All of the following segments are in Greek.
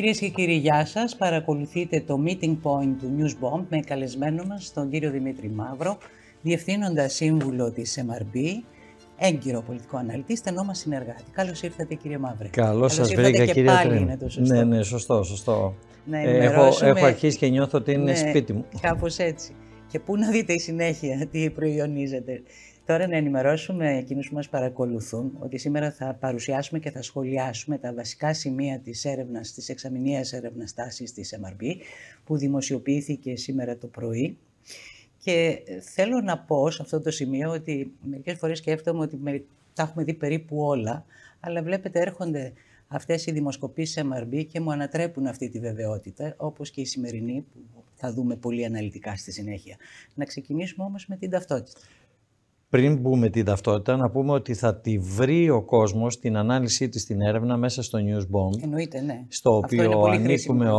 Κυρίες και κύριοι, γεια σας. Παρακολουθείτε το Meeting Point του News Bomb με καλεσμένο μας τον κύριο Δημήτρη Μαύρο, Διευθύνοντα Σύμβουλο της MRB, έγκυρο πολιτικό αναλυτή, στενό μας συνεργάτη. Καλώς ήρθατε, κύριε Μαύρο. Καλώς σας βρήκα, και κύριε πάλι Ναι, ναι, σωστό, σωστό. Να ε, έχω, έχω αρχίσει και νιώθω ότι είναι ναι, σπίτι μου. Κάπως έτσι. Και πού να δείτε η συνέχεια τι προϊονίζεται. Τώρα να ενημερώσουμε εκείνους που μας παρακολουθούν ότι σήμερα θα παρουσιάσουμε και θα σχολιάσουμε τα βασικά σημεία της έρευνας, της εξαμηνίας έρευνας τάσης της MRB που δημοσιοποιήθηκε σήμερα το πρωί. Και θέλω να πω σε αυτό το σημείο ότι μερικές φορές σκέφτομαι ότι τα έχουμε δει περίπου όλα, αλλά βλέπετε έρχονται αυτές οι δημοσκοπήσεις MRB και μου ανατρέπουν αυτή τη βεβαιότητα, όπως και η σημερινή που θα δούμε πολύ αναλυτικά στη συνέχεια. Να ξεκινήσουμε όμως με την ταυτότητα πριν μπούμε την ταυτότητα, να πούμε ότι θα τη βρει ο κόσμος την ανάλυση της στην έρευνα μέσα στο News Bomb. Εννοείται, ναι. Στο οποίο ανήκουμε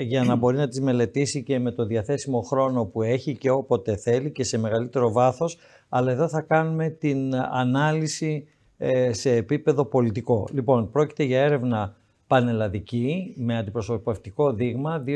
για να μπορεί να τη μελετήσει και με το διαθέσιμο χρόνο που έχει και όποτε θέλει και σε μεγαλύτερο βάθος. Αλλά εδώ θα κάνουμε την ανάλυση ε, σε επίπεδο πολιτικό. Λοιπόν, πρόκειται για έρευνα πανελλαδική με αντιπροσωπευτικό δείγμα 2.000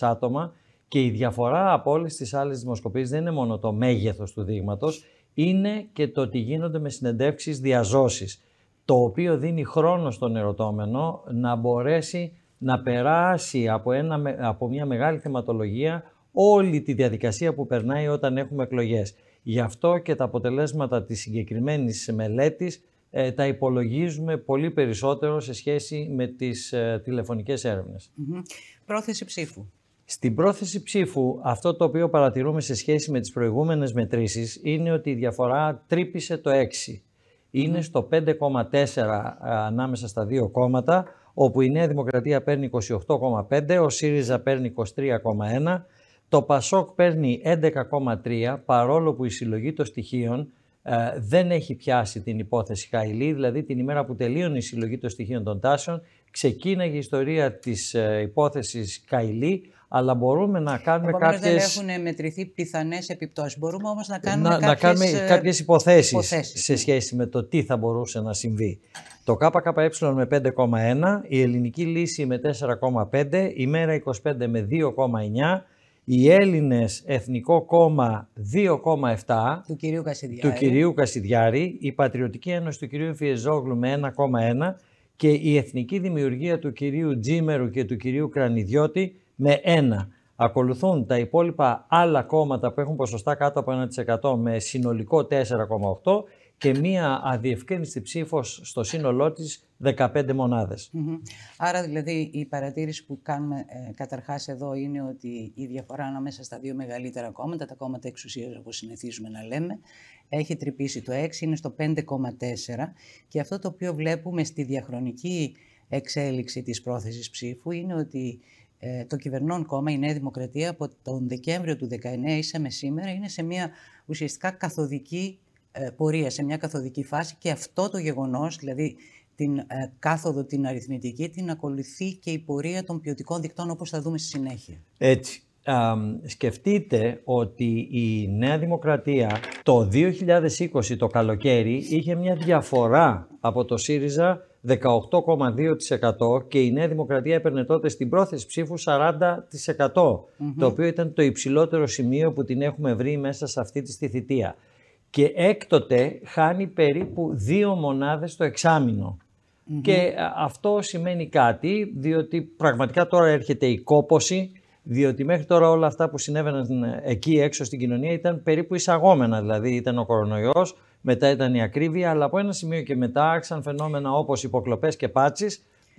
άτομα και η διαφορά από όλες τις άλλες δημοσκοπήσεις δεν είναι μόνο το μέγεθος του δείγματος, είναι και το ότι γίνονται με συνεντεύξεις διαζώσεις, το οποίο δίνει χρόνο στον ερωτώμενο να μπορέσει να περάσει από, ένα, από μια μεγάλη θεματολογία όλη τη διαδικασία που περνάει όταν έχουμε εκλογές. Γι' αυτό και τα αποτελέσματα της συγκεκριμένης μελέτης ε, τα υπολογίζουμε πολύ περισσότερο σε σχέση με τις ε, τηλεφωνικές Πρόθεση ψήφου. Στην πρόθεση ψήφου, αυτό το οποίο παρατηρούμε σε σχέση με τις προηγούμενες μετρήσεις είναι ότι η διαφορά τρύπησε το 6. Είναι στο 5,4 ε, ανάμεσα στα δύο κόμματα, όπου η Νέα Δημοκρατία παίρνει 28,5, ο ΣΥΡΙΖΑ παίρνει 23,1, το ΠΑΣΟΚ παίρνει 11,3, παρόλο που η συλλογή των στοιχείων ε, δεν έχει πιάσει την υπόθεση Χαϊλή, δηλαδή την ημέρα που τελείωνε η συλλογή των στοιχείων των τάσεων, ξεκίναγε η ιστορία της ε, υπόθεσης Καϊλή, αλλά μπορούμε να κάνουμε Επομένως κάποιες... δεν έχουν μετρηθεί πιθανές επιπτώσεις. Μπορούμε όμως να κάνουμε, να, κάποιες... Να κάνουμε ε, κάποιες υποθέσεις, σε σχέση με το τι θα μπορούσε να συμβεί. Το ΚΚΕ με 5,1, η ελληνική λύση με 4,5, η Μέρα 25 με 2,9, οι Έλληνες Εθνικό Κόμμα 2,7 του κυρίου Κασιδιάρη, του κυρίου Κασιδιάρη η Πατριωτική Ένωση του κυρίου Φιεζόγλου με 1,1 και η Εθνική Δημιουργία του κυρίου Τζίμερου και του κυρίου Κρανιδιώτη με 1. Ακολουθούν τα υπόλοιπα άλλα κόμματα που έχουν ποσοστά κάτω από 1% με συνολικό 4,8% και μία αδιευκρίνηστη ψήφος στο σύνολό της 15 μοναδες Άρα δηλαδή η παρατήρηση που κάνουμε ε, καταρχάς εδώ είναι ότι η διαφορά ανάμεσα στα δύο μεγαλύτερα κόμματα, τα κόμματα εξουσίας όπως συνηθίζουμε να λέμε, έχει τρυπήσει το 6, είναι στο 5,4 και αυτό το οποίο βλέπουμε στη διαχρονική εξέλιξη της πρόθεσης ψήφου είναι ότι ε, το κυβερνών κόμμα, η Νέα Δημοκρατία, από τον Δεκέμβριο του 19 ίσα σήμερα, είναι σε μια ουσιαστικά καθοδική ε, πορεία, σε μια καθοδική φάση και αυτό το γεγονός, δηλαδή την ε, κάθοδο την αριθμητική, την ακολουθεί και η πορεία των ποιοτικών δικτών όπως θα δούμε στη συνέχεια. Έτσι. σκεφτείτε ότι η Νέα Δημοκρατία το 2020 το καλοκαίρι είχε μια διαφορά από το ΣΥΡΙΖΑ 18,2% και η Νέα Δημοκρατία έπαιρνε τότε στην πρόθεση ψήφου 40%. Το οποίο ήταν το υψηλότερο σημείο που την έχουμε βρει μέσα σε αυτή τη θητεία. Και έκτοτε χάνει περίπου δύο μονάδες το εξαμεινο Και ε, αυτό σημαίνει κάτι, διότι πραγματικά τώρα έρχεται η κόποση... Διότι μέχρι τώρα όλα αυτά που συνέβαιναν εκεί έξω στην κοινωνία ήταν περίπου εισαγόμενα. Δηλαδή ήταν ο κορονοϊός, μετά ήταν η ακρίβεια, αλλά από ένα σημείο και μετά άρχισαν φαινόμενα όπως υποκλοπές και πάτσει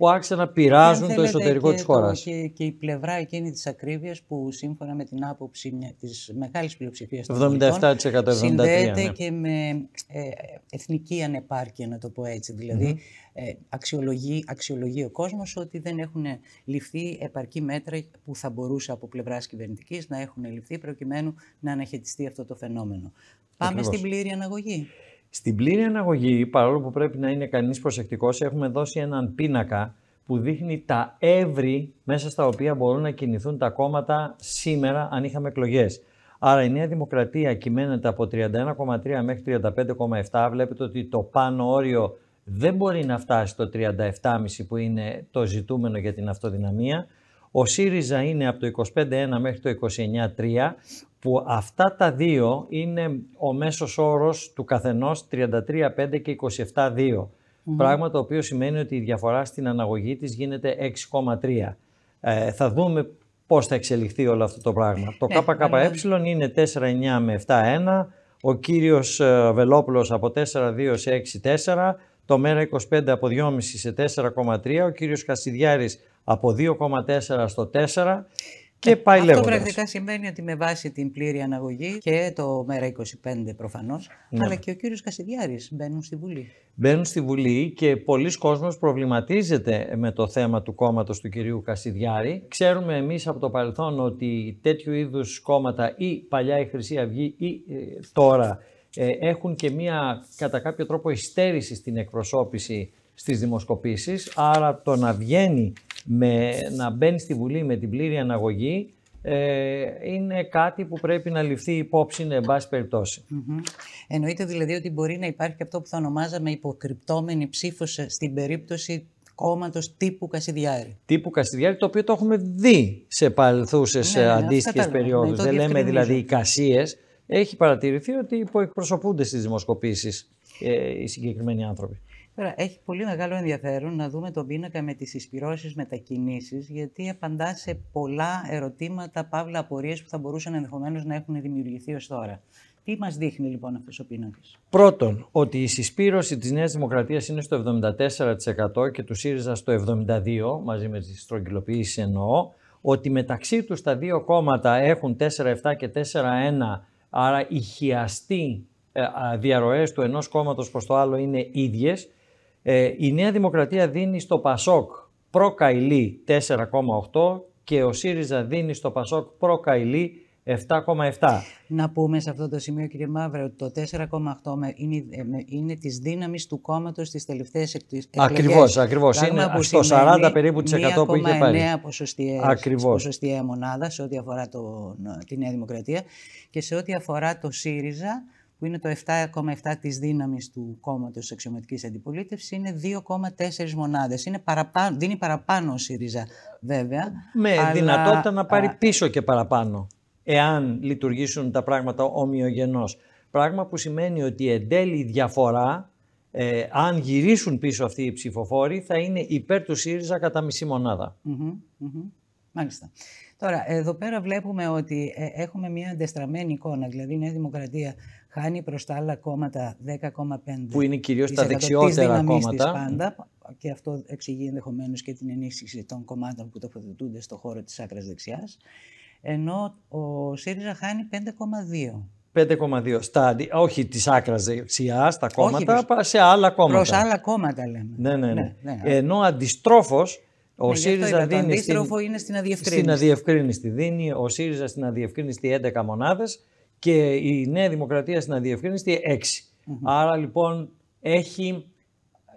που άρχισαν να πειράζουν το εσωτερικό τη χώρας. Και, και η πλευρά εκείνη της ακρίβειας που σύμφωνα με την άποψη της μεγάλης πλειοψηφίας των 77% πολιτών, συνδέεται ναι. και με ε, εθνική ανεπάρκεια, να το πω έτσι. Δηλαδή, mm-hmm. ε, αξιολογεί, ο κόσμος ότι δεν έχουν ληφθεί επαρκή μέτρα που θα μπορούσε από πλευράς κυβερνητικής να έχουν ληφθεί προκειμένου να αναχαιτιστεί αυτό το φαινόμενο. Πάμε στην πλήρη αναγωγή. Στην πλήρη αναγωγή, παρόλο που πρέπει να είναι κανείς προσεκτικός, έχουμε δώσει έναν πίνακα που δείχνει τα εύρη μέσα στα οποία μπορούν να κινηθούν τα κόμματα σήμερα αν είχαμε εκλογές. Άρα η Νέα Δημοκρατία κυμαίνεται από 31,3 μέχρι 35,7. Βλέπετε ότι το πάνω όριο δεν μπορεί να φτάσει το 37,5 που είναι το ζητούμενο για την αυτοδυναμία. Ο ΣΥΡΙΖΑ είναι από το 25-1 μέχρι το 29-3 που αυτά τα δύο είναι ο μέσος όρος του καθενός 33-5 και 27-2. Πράγμα το οποίο σημαίνει ότι η διαφορά στην αναγωγή της γίνεται 6,3. Ε, θα δούμε πώς θα εξελιχθεί όλο αυτό το πράγμα. Το ναι, ΚΚΕ ναι, ναι. είναι με 7 Ο κύριος ε, Βελόπουλος 4.2 σε 6.4, Το ΜΕΡΑ 25 από 2,5 σε 4,3. Ο κύριος Κασιδιάρης από 2,4 στο 4 και ε, πάει Αυτό πρακτικά σημαίνει ότι με βάση την πλήρη αναγωγή και το ΜΕΡΑ25 προφανώς, ναι. αλλά και ο κύριος Κασιδιάρης μπαίνουν στη Βουλή. Μπαίνουν στη Βουλή και πολλοί κόσμος προβληματίζεται με το θέμα του κόμματος του κυρίου Κασιδιάρη. Ξέρουμε εμείς από το παρελθόν ότι τέτοιου είδους κόμματα ή παλιά η Χρυσή Αυγή ή ε, τώρα ε, έχουν και μία κατά κάποιο τρόπο υστέρηση στην εκπροσώπηση στις δημοσκοπήσεις, άρα το να βγαίνει με, να μπαίνει στη Βουλή με την πλήρη αναγωγή ε, είναι κάτι που πρέπει να ληφθεί υπόψη, εν πάση Εννοείται δηλαδή ότι μπορεί να υπάρχει αυτό που θα ονομάζαμε υποκρυπτόμενη ψήφος στην περίπτωση κόμματος τύπου Κασιδιάρη. Τύπου Κασιδιάρη, το οποίο το έχουμε δει σε παρελθούσε ναι, ναι αντίστοιχε ναι, περιόδους. Δεν λέμε δηλαδή εικασίες. Έχει παρατηρηθεί ότι υποεκπροσωπούνται στις δημοσκοπήσεις ε, οι συγκεκριμένοι άνθρωποι. Τώρα, έχει πολύ μεγάλο ενδιαφέρον να δούμε τον πίνακα με τις εισπυρώσεις μετακινήσεις, γιατί απαντά σε πολλά ερωτήματα, παύλα απορίες που θα μπορούσαν ενδεχομένως να έχουν δημιουργηθεί ως τώρα. Τι μας δείχνει λοιπόν αυτός ο πίνακας. Πρώτον, ότι η συσπήρωση της Νέας Δημοκρατίας είναι στο 74% και του ΣΥΡΙΖΑ στο 72% μαζί με τις στρογγυλοποίησεις εννοώ, ότι μεταξύ τους τα δύο κόμματα έχουν 4-7 και 4-1, άρα οι χιαστοί ε, διαρροές του ενός κόμματος προς το άλλο είναι ίδιες ε, η Νέα Δημοκρατία δίνει στο πασοκ προκαηλή 4,8 και ο ΣΥΡΙΖΑ δίνει στο πασοκ προκαηλή 7,7. Να πούμε σε αυτό το σημείο, κύριε Μαύρο ότι το 4,8 είναι, είναι της δύναμης του κόμματος τελευταίες τελευταίε Ακριβώς, Ακριβώς, Πράγμα Είναι στο 40 περίπου της 100 που είχε πάρει. Είναι ποσοστιαία μονάδα σε ό,τι αφορά το, τη Νέα Δημοκρατία και σε ό,τι αφορά το ΣΥΡΙΖΑ που είναι το 7,7 της δύναμης του κόμματος της αξιωματικής αντιπολίτευσης, είναι 2,4 μονάδες. Είναι παραπάνω, δίνει παραπάνω ο ΣΥΡΙΖΑ βέβαια. Με δυνατότητα να πάρει ε, πίσω και παραπάνω, εάν λειτουργήσουν τα πράγματα ομοιογενώς. Πράγμα που σημαίνει ότι εν τέλει η διαφορά, ε, αν γυρίσουν πίσω αυτοί οι ψηφοφόροι, θα είναι υπέρ του ΣΥΡΙΖΑ κατά μισή μονάδα. Τώρα, εδώ πέρα βλέπουμε ότι ε, έχουμε μια αντεστραμμένη εικόνα. Δηλαδή, η Νέα Δημοκρατία χάνει προς τα άλλα κόμματα 10,5%. Που είναι κυρίως τα δεξιότερα κόμματα. Πάντα, και αυτό εξηγεί ενδεχομένως και την ενίσχυση των κομμάτων που τοποθετούνται στον χώρο της άκρας δεξιάς. Ενώ ο ΣΥΡΙΖΑ χάνει 5,2%. 5,2 όχι της άκρας δεξιάς, τα κόμματα, όχι, σε άλλα κόμματα. Προς άλλα κόμματα λέμε. Ναι, ναι, ναι. ναι, ναι. Ενώ αντιστρόφως, ο ναι, ΣΥΡΙΖΑ δίνει. Το αντίστροφο είναι στην αδιευκρίνηση. Στην αδιευκρίνηση δίνει, ο ΣΥΡΙΖΑ στην αδιευκρίνηση 11 μονάδες και η Νέα Δημοκρατία στην αδιευκρίνηστη 6. Mm-hmm. Άρα λοιπόν έχει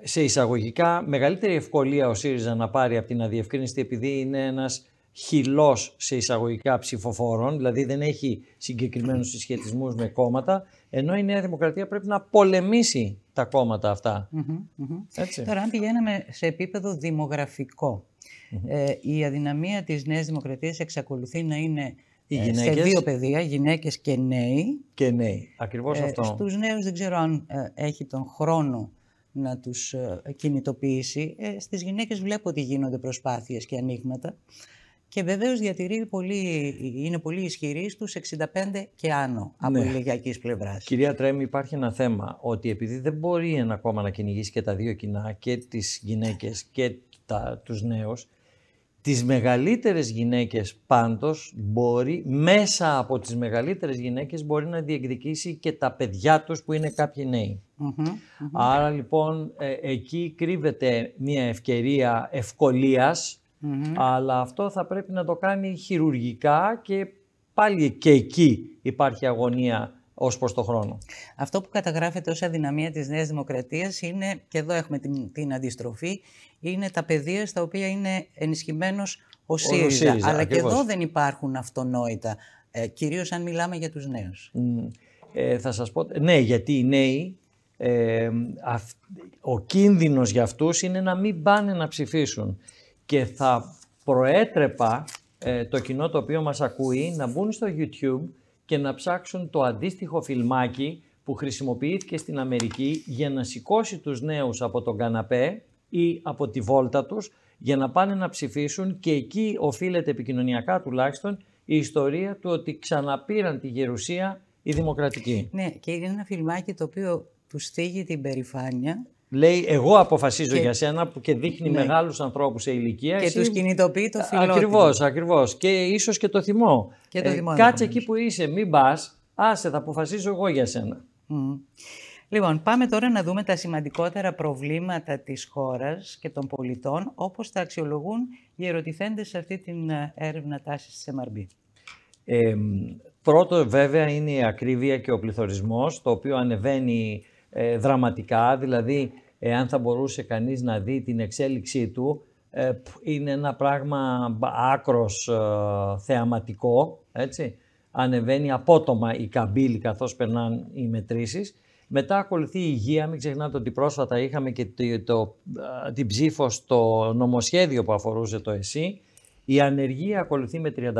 σε εισαγωγικά μεγαλύτερη ευκολία ο ΣΥΡΙΖΑ να πάρει από την αδιευκρίνηστη επειδή είναι ένας χυλός σε εισαγωγικά ψηφοφόρων, δηλαδή δεν έχει συγκεκριμένους συσχετισμούς με κόμματα, ενώ η Νέα Δημοκρατία πρέπει να πολεμήσει τα κόμματα αυτά. Mm-hmm, Έτσι. Τώρα αν πηγαίναμε σε επίπεδο δημογραφικό, mm-hmm. ε, η αδυναμία της Νέας Δημοκρατίας εξακολουθεί να είναι οι ε, γυναίκες. Σε δύο παιδεία, γυναίκες και νέοι. Και νέοι. Ακριβώς ε, αυτό. Στους νέους δεν ξέρω αν ε, έχει τον χρόνο να τους κινητοποιήσει. Ε, Στις γυναίκες βλέπω ότι γίνονται προσπάθειες και ανοίγματα. Και βεβαίως διατηρεί πολύ, είναι πολύ ισχυρή στους 65 και άνω από ναι. ηλικιακής πλευράς. Κυρία Τρέμι, υπάρχει ένα θέμα ότι επειδή δεν μπορεί ένα κόμμα να κυνηγήσει και τα δύο κοινά, και τις γυναίκες και τους νέους, Τις μεγαλύτερες γυναίκες πάντως μπορεί, μέσα από τις μεγαλύτερες γυναίκες μπορεί να διεκδικήσει και τα παιδιά τους που είναι κάποιοι Άρα λοιπόν ε, εκεί κρύβεται μια ευκαιρία αλλά αυτό θα πρέπει να το κάνει χειρουργικά και πάλι και εκεί υπάρχει αγωνία ως προς το χρόνο. Αυτό που καταγράφεται ως αδυναμία της Νέας Δημοκρατίας είναι, και εδώ έχουμε την, αντιστροφή, είναι τα πεδία στα οποία είναι ενισχυμένος ο ΣΥΡΙΖΑ. αλλά και εδώ δεν υπάρχουν αυτονόητα, ε, κυρίως αν μιλάμε για τους νέους. ε, θα σας πω. Ναι, γιατί οι νέοι. Ε, ο κίνδυνος για αυτούς είναι να μην πάνε να ψηφίσουν και θα προέτρεπα ε, το κοινό το οποίο μας ακούει να μπουν στο YouTube και να ψάξουν το αντίστοιχο φιλμάκι που χρησιμοποιήθηκε στην Αμερική για να σηκώσει τους νέους από τον καναπέ ή από τη βόλτα τους για να πάνε να ψηφίσουν και εκεί οφείλεται επικοινωνιακά τουλάχιστον η ιστορία του ότι ξαναπήραν τη γερουσία οι δημοκρατικοί. Ναι, και είναι ένα φιλμάκι το οποίο τους στήγει την περηφάνεια Λέει, εγώ αποφασίζω για σένα που και δείχνει ναι. μεγάλους ανθρώπους σε ηλικία. Και εσύ... τους κινητοποιεί το φιλό. Ακριβώς, ακριβώς. Και ίσως και το θυμό. Και το ε, θυμό ναι, κάτσε ναι, εκεί ναι. που είσαι, μην πας, άσε, θα αποφασίζω εγώ για σένα. Λοιπόν, πάμε τώρα να δούμε τα σημαντικότερα προβλήματα της χώρας και των πολιτών, όπως τα αξιολογούν οι ερωτηθέντες σε αυτή την ε, έρευνα τάσης της MRB. πρώτο βέβαια είναι η ακρίβεια και ο πληθωρισμός, το οποίο ανεβαίνει ε, δραματικά, δηλαδή αν θα μπορούσε κανείς να δει την εξέλιξή του, ε, είναι ένα πράγμα άκρος ε, θεαματικό, έτσι. Ανεβαίνει απότομα η καμπύλη καθώς περνάνε οι μετρήσεις. Μετά ακολουθεί η υγεία, μην ξεχνάτε ότι πρόσφατα είχαμε και το, το, την ψήφο στο νομοσχέδιο που αφορούσε το ΕΣΥ. Η ανεργία ακολουθεί με 35%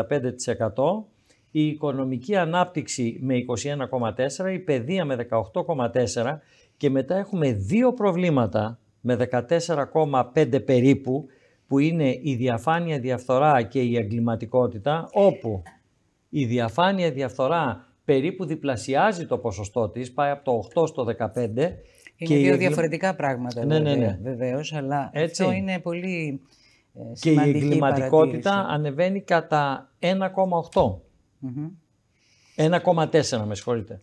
η οικονομική ανάπτυξη με 21,4, η παιδεία με 18,4 και μετά έχουμε δύο προβλήματα με 14,5 περίπου που είναι η διαφάνεια διαφθορά και η εγκληματικότητα όπου η διαφάνεια διαφθορά περίπου διπλασιάζει το ποσοστό της, πάει από το 8 στο 15. Είναι και δύο διαφορετικά πράγματα ναι, ναι, ναι. βεβαίως, αλλά αυτό είναι πολύ ε, Και η εγκληματικότητα ανεβαίνει κατά 1,8. 1,4 με συγχωρείτε.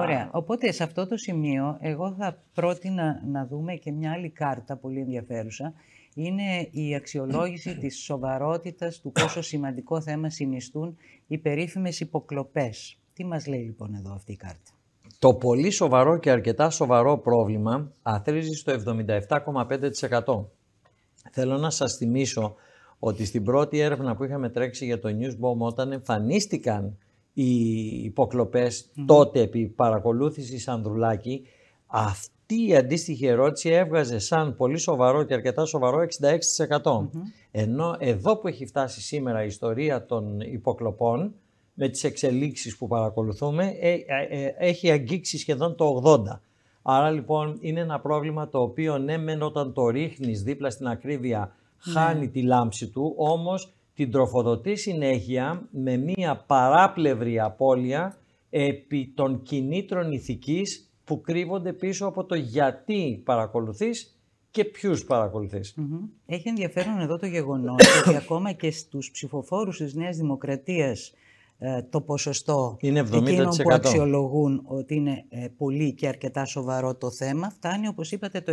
Ωραία. Οπότε σε αυτό το σημείο εγώ θα πρότεινα να δούμε και μια άλλη κάρτα πολύ ενδιαφέρουσα. Είναι η αξιολόγηση της σοβαρότητας του πόσο σημαντικό θέμα συνιστούν οι περίφημες υποκλοπές. Τι μας λέει λοιπόν εδώ αυτή η κάρτα. Το πολύ σοβαρό και αρκετά σοβαρό πρόβλημα αθρίζει στο 77,5%. Θέλω να σας θυμίσω ότι στην πρώτη έρευνα που είχαμε τρέξει για το News Bomb όταν εμφανίστηκαν οι υποκλοπές τότε επί παρακολούθησης Ανδρουλάκη, αυτή η αντίστοιχη ερώτηση έβγαζε σαν πολύ σοβαρό και αρκετά σοβαρό 66%. Ενώ εδώ που έχει φτάσει σήμερα η ιστορία των υποκλοπών, με τις εξελίξεις που παρακολουθούμε, ε, ε, ε, έχει αγγίξει σχεδόν το 80%. Άρα λοιπόν είναι ένα πρόβλημα το οποίο ναι μεν όταν το ρίχνεις δίπλα στην ακρίβεια χάνει ναι. τη λάμψη του, όμως την τροφοδοτεί συνέχεια με μία παράπλευρη απώλεια επί των κινήτρων ηθικής που κρύβονται πίσω από το γιατί παρακολουθείς και ποιους παρακολουθει Έχει ενδιαφέρον εδώ το γεγονός ότι ακόμα και στους ψηφοφόρους της Νέας Δημοκρατίας ε, το ποσοστό είναι 70%. εκείνων που αξιολογούν ότι είναι ε, πολύ και αρκετά σοβαρό το θέμα, φτάνει όπως είπατε το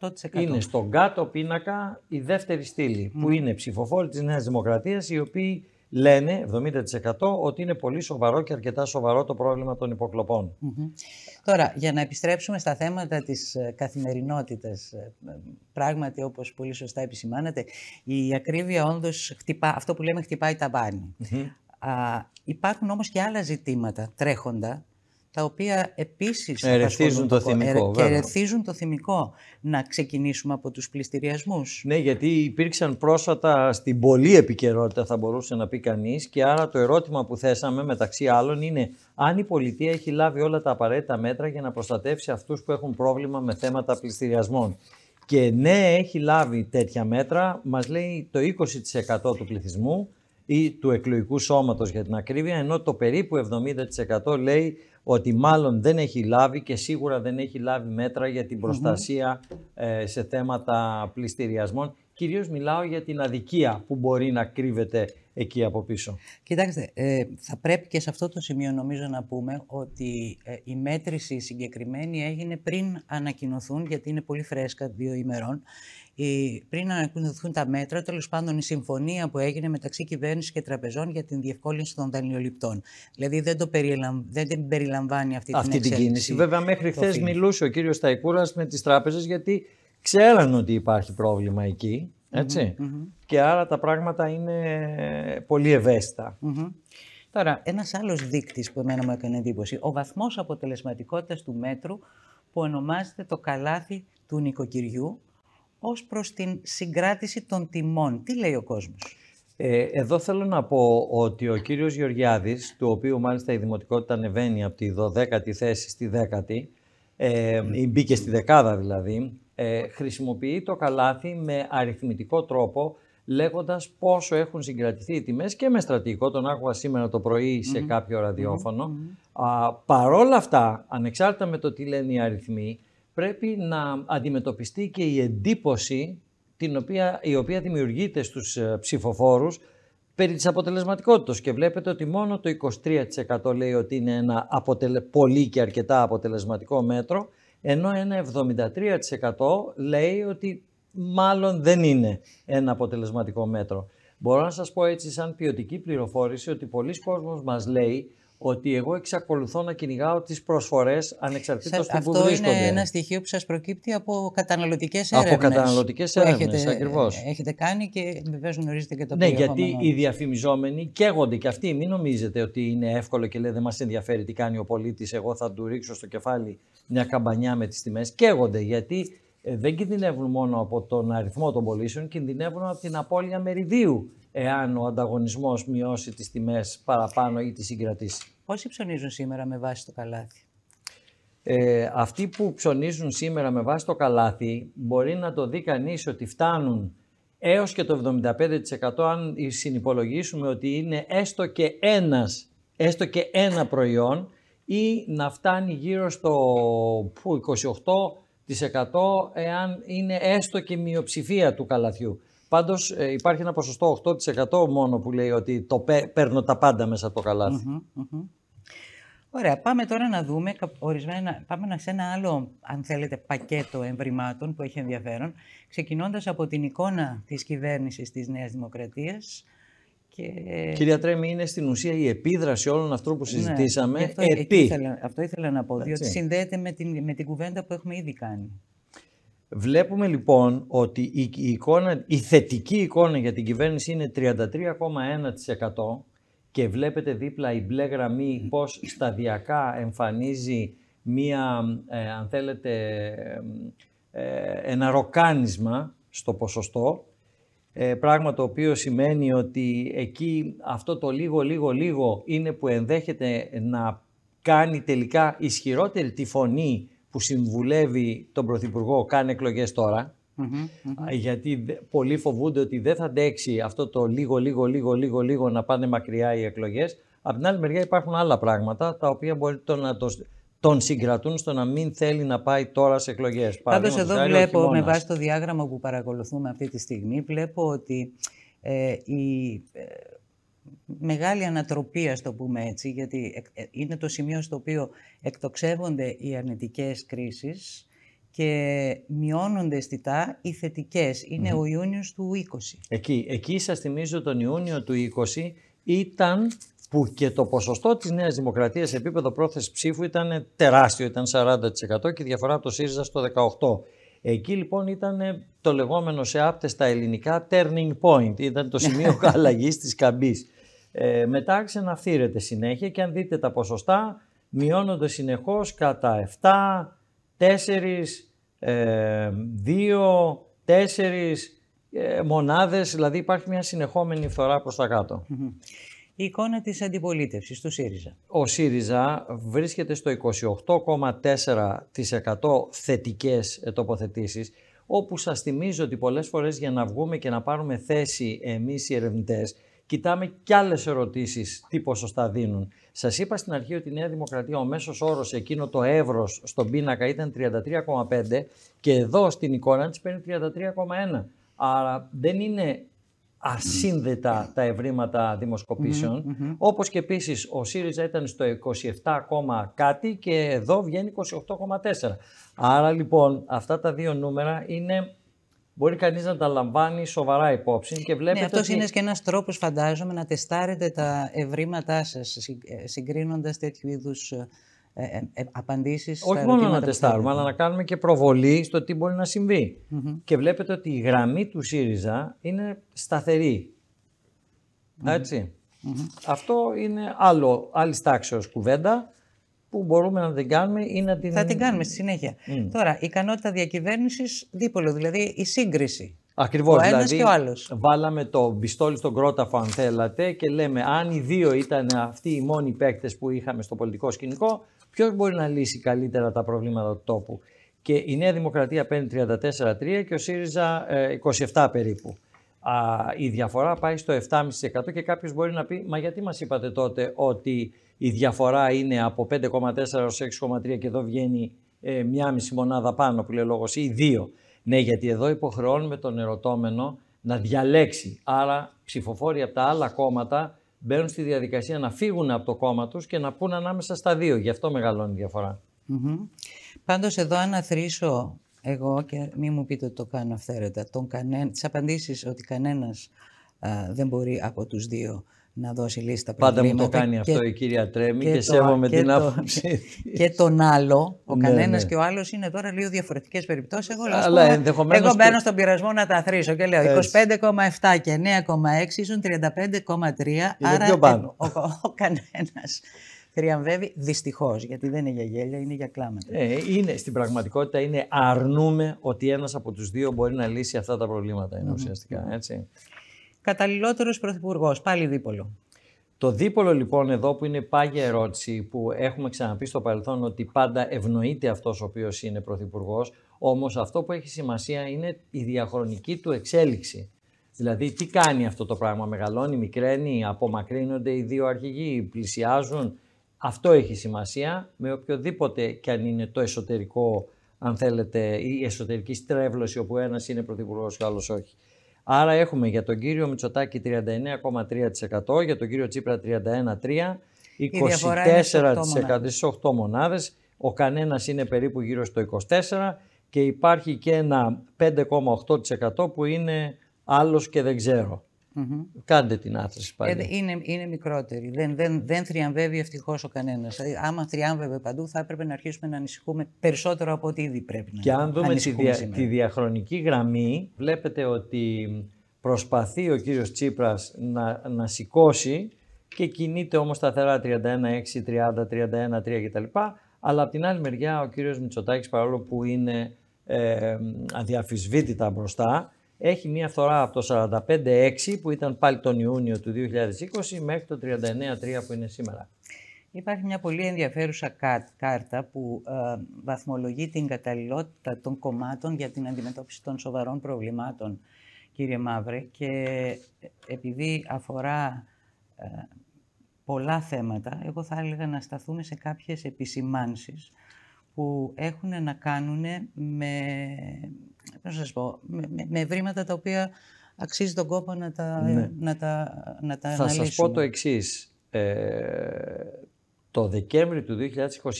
69,8%. Είναι στον κάτω πίνακα η δεύτερη στήλη που είναι ψηφοφόροι της Νέας Δημοκρατίας οι οποίοι λένε 70% ότι είναι πολύ σοβαρό και αρκετά σοβαρό το πρόβλημα των υποκλοπων Τώρα, για να επιστρέψουμε στα θέματα της ε, καθημερινότητας, πράγματι όπως πολύ σωστά επισημάνατε, η ακρίβεια όντως αυτό που λέμε χτυπάει τα μπανη Α, υπάρχουν όμως και άλλα ζητήματα τρέχοντα, τα οποία επίσης ερεθίζουν το, θυμικό. Ε, και ερεθίζουν το θυμικό. Να ξεκινήσουμε από τους πληστηριασμούς. Ναι, γιατί υπήρξαν πρόσφατα στην πολλή επικαιρότητα θα μπορούσε να πει κανείς και άρα το ερώτημα που θέσαμε μεταξύ άλλων είναι αν η πολιτεία έχει λάβει όλα τα απαραίτητα μέτρα για να προστατεύσει αυτούς που έχουν πρόβλημα με θέματα πληστηριασμών. Και ναι, έχει λάβει τέτοια μέτρα, μας λέει το 20% του πληθυσμού ή του εκλογικού σώματος για την ακρίβεια, ενώ το περίπου 70% λέει ότι μάλλον δεν έχει λάβει και σίγουρα δεν έχει λάβει μέτρα για την προστασια ε, σε θέματα πληστηριασμών. Κυρίως μιλάω για την αδικία που μπορεί να κρύβεται εκεί από πίσω. Κοιτάξτε, ε, θα πρέπει και σε αυτό το σημείο νομίζω να πούμε ότι ε, η μέτρηση συγκεκριμένη έγινε πριν ανακοινωθούν, γιατί είναι πολύ φρέσκα δύο ημερών, η, πριν ανακοινωθούν τα μέτρα, τέλος πάντων η συμφωνία που έγινε μεταξύ κυβέρνησης και τραπεζών για την διευκόλυνση των δανειοληπτών. Δηλαδή δεν, το περιλαμ, δεν περιλαμβάνει αυτή, αυτή την, την κίνηση. Βέβαια, μέχρι χθε μιλούσε ο κύριος Ταϊκούρα με τις τράπεζες γιατί ξέραν ότι υπάρχει πρόβλημα Και άρα τα πράγματα είναι πολύ Τώρα, ένας άλλος δείκτης που εμένα μου έκανε εντύπωση, ο βαθμός αποτελεσματικότητας του μέτρου που ονομάζεται το καλάθι του νοικοκυριού ως προς την συγκράτηση των τιμών. Τι λέει ο κόσμος. Ε, εδώ θέλω να πω ότι ο κύριος Γεωργιάδης, του οποίου μάλιστα η δημοτικότητα ανεβαίνει από τη 12η θέση στη 10η, ε, ή μπήκε στη δεκάδα δηλαδή, ε, χρησιμοποιεί το καλάθι με αριθμητικό τρόπο λέγοντας πόσο έχουν συγκρατηθεί οι τιμές και με στρατηγικό, τον άκουγα σήμερα το πρωί σε κάποιο ραδιοφωνο Α, παρόλα αυτά, ανεξάρτητα με το τι λένε οι αριθμοί, πρέπει να αντιμετωπιστεί και η εντύπωση την οποία, η οποία δημιουργείται στους ε, ψηφοφόρους περί της αποτελεσματικότητας και βλέπετε ότι μόνο το 23% λέει ότι είναι ένα πολύ και αρκετά αποτελεσματικό μέτρο ενώ ένα 73% λέει ότι μάλλον δεν είναι ένα αποτελεσματικό μέτρο. Μπορώ να σας πω έτσι σαν ποιοτική πληροφόρηση ότι πολλοί κόσμος μας λέει ότι εγώ εξακολουθώ να κυνηγάω τις προσφορές ανεξαρτήτως του που βρίσκονται. Αυτό είναι ένα στοιχείο που σας προκύπτει από καταναλωτικές. έρευνε. Από καταναλωτικέ έρευνες. ακριβώς. Έχετε κάνει και βεβαίως γνωρίζετε και το Ναι, γιατί οι διαφημιζόμενοι καίγονται και αυτοί. Μην νομίζετε ότι είναι εύκολο και λέει δεν μας ενδιαφέρει τι κάνει ο πολίτης, εγώ θα του ρίξω στο κεφάλι μια καμπανιά με τις τιμές. Καίγονται γιατί ε, δεν κινδυνεύουν μόνο από τον αριθμό των πωλήσεων, κινδυνεύουν από την απώλεια μεριδίου εάν ο ανταγωνισμός μειώσει τις τιμές παραπάνω ή τις συγκρατήσει. Πόσοι ψωνίζουν σήμερα με βάση το καλάθι. Ε, αυτοί που ψωνίζουν σήμερα με βάση το καλάθι μπορεί να το δει κανείς ότι φτάνουν έως και το 75% αν συνυπολογίσουμε ότι είναι έστω και, ένας, έστω και ένα προϊόν ή να φτάνει γύρω στο 28% εάν είναι έστω και μειοψηφία του καλαθιού. Πάντως ε, υπάρχει ένα ποσοστό 8% μόνο που λέει ότι το παίρνω τα πάντα μέσα από το καλαθι ωραια πάμε τώρα να δούμε ορισμένα, πάμε σε ένα άλλο, αν θέλετε, πακέτο εμβρημάτων που έχει ενδιαφέρον, ξεκινώντας από την εικόνα της κυβέρνησης της Νέας Δημοκρατίας. και... Κυρία Τρέμι, είναι στην ουσία η επίδραση όλων αυτών που ναι, συζητήσαμε. αυτό, επί... ήθελα, αυτό ήθελα να πω, διότι συνδέεται με την, με την κουβέντα που έχουμε ήδη κάνει. Βλέπουμε λοιπόν ότι η, θετική εικόνα για την κυβέρνηση είναι 33,1% και βλέπετε δίπλα η μπλε γραμμή πώς σταδιακά εμφανίζει μία, ε, αν ένα ε, ε, ροκάνισμα στο ποσοστό, ε, πράγμα το οποίο σημαίνει ότι εκεί αυτό το λίγο, λίγο, λίγο είναι που ενδέχεται να κάνει τελικά ισχυρότερη τη φωνή που συμβουλεύει τον πρωθυπουργο κάνει κάνε εκλογές γιατί πολλοί φοβούνται ότι δεν θα αντέξει αυτό το λίγο, λίγο, λίγο, λίγο, λίγο να πάνε μακριά οι εκλογές. Απ' την άλλη μεριά υπάρχουν άλλα πράγματα τα οποία μπορεί το να τον συγκρατούν στο να μην θέλει να πάει τώρα σε εκλογές. Πάντω, εδώ βλέπω, με βάση το διάγραμμα που παρακολουθούμε αυτή τη στιγμή, βλέπω ότι ε, η, ε, μεγάλη ανατροπή, ας το πούμε έτσι, γιατί ε, είναι το σημείο στο οποίο εκτοξεύονται οι αρνητικές κρίσεις και μειώνονται αισθητά οι θετικές. ο Ιούνιος του 20. Εκεί, εκεί σας θυμίζω τον Ιούνιο του 20 ήταν που και το ποσοστό της Νέας Δημοκρατίας σε επίπεδο πρόθεσης ψήφου ήταν τεράστιο, ήταν 40% και διαφορά από το ΣΥΡΙΖΑ στο 18%. Εκεί λοιπόν ήταν το λεγόμενο σε άπτες στα ελληνικά turning point, ήταν το σημείο αλλαγή της καμπής ε, μετά θύρεται συνέχεια και αν δείτε τα ποσοστά μειώνονται συνεχώς κατά 7, 4, ε, 2, 4 ε, μονάδες, δηλαδή υπάρχει μια συνεχόμενη φθορά προς τα κάτω. Η εικόνα της αντιπολίτευσης του ΣΥΡΙΖΑ. Ο ΣΥΡΙΖΑ βρίσκεται στο 28,4% θετικές ε, τοποθετήσεις όπου σας θυμίζω ότι πολλές φορές για να βγούμε και να πάρουμε θέση εμείς οι κοιτάμε κι άλλες ερωτήσεις τι ποσοστά δίνουν. Σας είπα στην αρχή ότι η Νέα Δημοκρατία, ο μέσος όρος, εκείνο το εύρος στον πίνακα ήταν 33,5 και εδώ στην εικόνα της παίρνει 33,1. Άρα δεν είναι ασύνδετα τα ευρήματα δημοσκοπήσεων, όπως και επίσης ο ΣΥΡΙΖΑ ήταν στο 27, κάτι και εδώ βγαίνει 28,4. Άρα λοιπόν αυτά τα δύο νούμερα είναι μπορεί κανείς να τα λαμβάνει σοβαρά υπόψη και βλέπετε. Ναι, αυτός είναι και ένας τρόπος, φαντάζομαι, να τεστάρετε τα ευρήματά σας ε, συγκρίνοντας τέτοιου είδους ε ε, ε, ε, απαντήσεις Όχι μόνο να τεστάρουμε, αλλά να κάνουμε και προβολή στο τι μπορεί να συμβει Και βλέπετε ότι η γραμμή του ΣΥΡΙΖΑ είναι Έτσι. αυτο είναι άλλο, άλλη τάξεως κουβέντα που μπορούμε να την κάνουμε ή να την. Θα την κάνουμε στη συνέχεια. Τώρα, η ικανότητα διακυβέρνησης δίπολο, δηλαδή η σύγκριση. Ακριβώς. ένας δηλαδή, και ο άλλος. Βάλαμε το πιστόλι στον κρόταφο, αν θέλατε, και λέμε αν οι δύο ήταν αυτοί οι μόνοι παίκτες που είχαμε στο πολιτικό σκηνικό, ποιος μπορεί να λύσει καλύτερα τα προβλήματα του τόπου. Και η Νέα Δημοκρατία παίρνει 34-3 και ο ΣΥΡΙΖΑ 27 ε, περίπου. η διαφορά πάει στο 7,5% και κάποιος μπορεί να πει, μα γιατί μας είπατε τότε ότι η διαφορά είναι από 5,4 έως 6,3 και εδώ βγαίνει ε, μια μισή μονάδα πάνω που λέει λόγος ή δύο. Ναι, γιατί εδώ υποχρεώνουμε τον ερωτώμενο να διαλέξει. Άρα ψηφοφόροι από τα άλλα κόμματα μπαίνουν στη διαδικασία να φύγουν από το κόμμα τους και να πούν ανάμεσα στα δύο. Γι' αυτό μεγαλώνει η διαφορά. Mm-hmm. Πάντως εδώ αναθρήσω εγώ και μη μου πείτε ότι το κάνω αυθαίρετα. Τον κανέ... Τις απαντήσεις ότι κανένας δεν μπορεί από τους δύο να δώσει λύση στα Πάντα προβλήματα. Πάντα μου το κάνει και, αυτό η κυρία Τρέμη και, και σέβομαι και την άποψη. Και τον άλλο, ο ναι, κανένας ναι. και ο άλλος είναι τώρα λίγο διαφορετικές περιπτώσεις. Εγώ, μπαίνω στον πειρασμό να τα θρήσω και λέω 25,7 και 9,6 ίσουν 35,3. Άρα ο, ο, ο κανένας θριαμβεύει δυστυχώς, γιατί δεν είναι για γέλια, είναι για κλάματα. Ε, είναι, στην πραγματικότητα είναι αρνούμε ότι ένας από τους δύο μπορεί να λύσει αυτά τα προβλήματα, είναι mm-hmm. ουσιαστικά. Έτσι. Καταλληλότερος πρωθυπουργός, πάλι δίπολο. Το δίπολο λοιπόν εδώ που είναι πάγια ερώτηση που έχουμε ξαναπεί στο παρελθόν ότι πάντα ευνοείται αυτός ο οποίος είναι πρωθυπουργός, όμως αυτό που έχει σημασία είναι η διαχρονική του εξέλιξη. Δηλαδή τι κάνει αυτό το πράγμα, μεγαλώνει, μικραίνει, απομακρύνονται οι δύο αρχηγοί, πλησιάζουν. Αυτό έχει σημασία με οποιοδήποτε και αν είναι το εσωτερικό, αν θέλετε, η εσωτερική στρέβλωση όπου ένας είναι πρωθυπουργός και άλλος όχι. Άρα έχουμε για τον κύριο Μητσοτάκη 39,3%, για τον κύριο Τσίπρα 31,3%, 24% στις 8 μονάδες, ο κανένας είναι περίπου γύρω στο 24% και υπάρχει και ένα 5,8% που είναι άλλος και δεν ξέρω. Mm-hmm. Κάντε την άθληση πάλι. Ε, είναι, είναι μικρότερη. Δεν, δεν, δεν θριαμβεύει ευτυχώς ο κανένας. Ε, άμα θριάμβευε παντού, θα έπρεπε να αρχίσουμε να ανησυχούμε περισσότερο από ό,τι ήδη πρέπει να Και αν δούμε τη, διαχρονική γραμμή, βλέπετε ότι προσπαθεί ο κύριος Τσίπρας να, να σηκώσει και κινείται όμως σταθερά 31-6, 30, 31-3 κτλ. Αλλά από την άλλη μεριά ο κύριος Μητσοτάκης, παρόλο που είναι ε, αδιαφυσβήτητα μπροστά έχει μια φθορά από το 45-6 που ήταν πάλι τον Ιούνιο του 2020 μέχρι το 39-3 που είναι σήμερα. Υπάρχει μια πολύ ενδιαφέρουσα κάρτα που ε, βαθμολογεί την καταλληλότητα των κομμάτων για την αντιμετώπιση των σοβαρών προβλημάτων, κύριε Μαύρε. Και ε, επειδή αφορά ε, πολλά θέματα, εγώ θα έλεγα να σταθούμε σε κάποιες επισημάνσεις που έχουν να κάνουν με, πώς με, με ευρήματα τα οποία αξίζει τον κόπο να τα, ναι. να τα, να τα Θα σας πω το εξής. Ε, το Δεκέμβρη του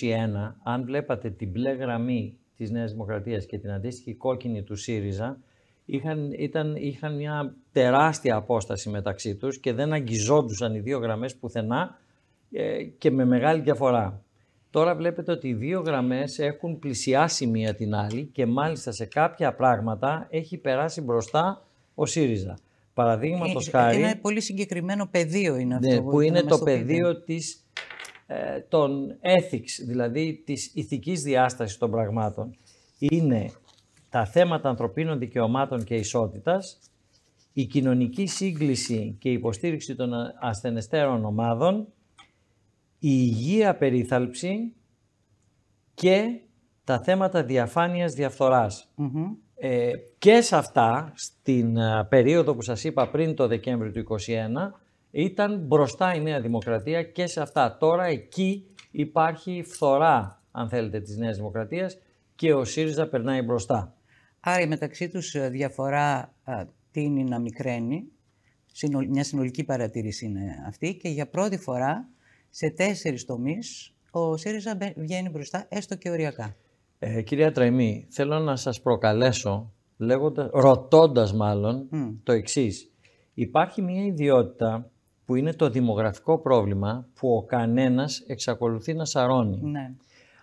2021, αν βλέπατε την μπλε γραμμή της Νέας Δημοκρατίας και την αντίστοιχη κόκκινη του ΣΥΡΙΖΑ, είχαν, ήταν, είχαν μια τεράστια απόσταση μεταξύ τους και δεν αγγιζόντουσαν οι δύο γραμμές πουθενά ε, και με μεγάλη διαφορά. Τώρα βλέπετε ότι οι δύο γραμμές έχουν πλησιάσει μία την άλλη και μάλιστα σε κάποια πράγματα έχει περάσει μπροστά ο ΣΥΡΙΖΑ. Παραδείγματος ε, χάρη. Ένα πολύ συγκεκριμένο πεδίο είναι ναι, αυτό. Ναι, που, είναι το, πεδίο της, ε, των ethics, δηλαδή της ηθικής διάστασης των πραγμάτων. Είναι τα θέματα ανθρωπίνων δικαιωμάτων και ισότητας, η κοινωνική σύγκληση και υποστήριξη των ασθενεστέρων ομάδων η υγεία περίθαλψη και τα θέματα διαφάνειας ε, και σε αυτά, στην ε, περίοδο που σας είπα πριν το Δεκέμβριο του 2021, ήταν μπροστά η Νέα Δημοκρατία και σε αυτά. Τώρα εκεί υπάρχει φθορά, αν θέλετε, της Νέας Δημοκρατίας και ο ΣΥΡΙΖΑ περνάει μπροστά. Άρα η μεταξύ τους ε, διαφορά τίνει να μικραίνει. Μια συνολική παρατήρηση είναι αυτή και για πρώτη φορά σε τέσσερις τομείς ο ΣΥΡΙΖΑ βγαίνει μπροστά, έστω και οριακά. Ε, κυρία Τραϊμή, θέλω να σας προκαλέσω, ρωτώντας μάλλον, το εξής: Υπάρχει μια ιδιότητα που είναι το δημογραφικό πρόβλημα που ο κανένας εξακολουθεί να σαρώνει. Ναι.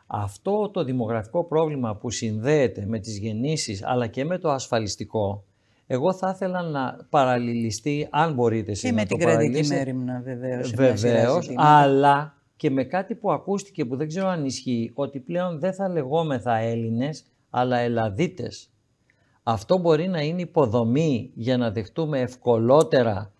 Αυτό το δημογραφικό πρόβλημα που συνδέεται με τις γεννήσεις αλλά και με το ασφαλιστικό εγώ θα ήθελα να παραλληλιστεί, αν μπορείτε εσείς και με την κρατική μέρημνα βεβαίως Βεβαίως, αλλά και με κάτι που ακούστηκε που δεν ξέρω αν ισχύει, ότι πλέον δεν θα λεγόμεθα Έλληνες, αλλά Ελλαδίτες. Αυτό μπορεί να είναι υποδομή για να δεχτούμε ευκολότερα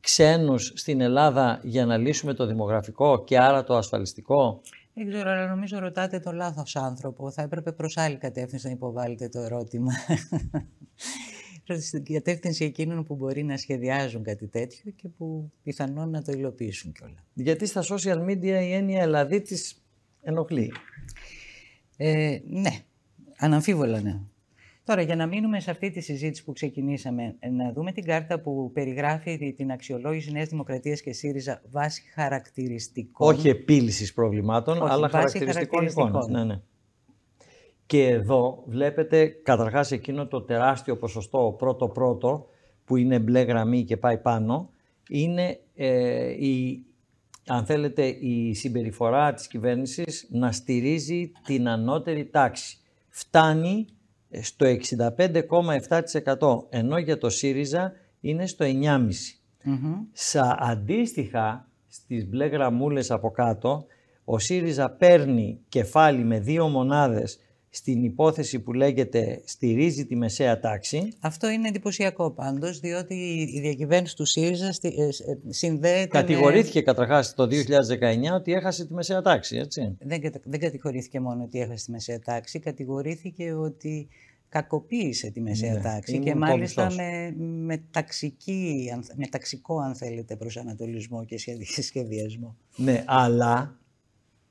ξένους στην Ελλάδα για να λύσουμε το δημογραφικό και άρα το ασφαλιστικό. Δεν ξέρω, αλλά νομίζω ρωτάτε το λάθος άνθρωπο. Θα έπρεπε προς άλλη κατεύθυνση να υποβάλλετε το ερώτημα στην κατεύθυνση εκείνων που μπορεί να σχεδιάζουν κάτι τέτοιο και που πιθανόν να το υλοποιήσουν κιόλας. Γιατί στα social media η έννοια της ενοχλεί. Ε, ναι, αναμφίβολα ναι. Τώρα, για να μείνουμε σε αυτή τη συζήτηση που ξεκινήσαμε, ε, να δούμε την κάρτα που περιγράφει την αξιολόγηση Νέας Δημοκρατίας και ΣΥΡΙΖΑ βάσει χαρακτηριστικών. Όχι επίλυσης προβλημάτων, αλλά χαρακτηριστικών, χαρακτηριστικών. εικόνων. Ναι, ναι. Και εδώ βλέπετε καταρχάς εκείνο το τεράστιο ποσοστό πρώτο-πρώτο που είναι μπλε γραμμή και πάει πάνω είναι ε, η, αν θέλετε, η συμπεριφορά της κυβέρνησης να στηρίζει την ανώτερη τάξη. Φτάνει ε, στο 65,7% ενώ για το ΣΥΡΙΖΑ είναι στο 9,5%. Σα αντίστοιχα στις μπλε γραμμούλες από κάτω ο ΣΥΡΙΖΑ παίρνει κεφάλι με δύο μονάδες στην υπόθεση που λέγεται στηρίζει τη μεσαία τάξη. Αυτό είναι εντυπωσιακό πάντως, διότι η διακυβέρνηση του ΣΥΡΙΖΑ ε, ε, συνδέεται Κατηγορήθηκε με... καταρχάς το 2019 ότι έχασε τη μεσαία τάξη, έτσι. Δεν, δεν κατηγορήθηκε μόνο ότι έχασε τη μεσαία τάξη, κατηγορήθηκε ότι κακοποίησε τη μεσαία ναι, τάξη και μάλιστα με, με ταξικό αν θέλετε προσανατολισμό και σχεδιασμό. Ναι, αλλά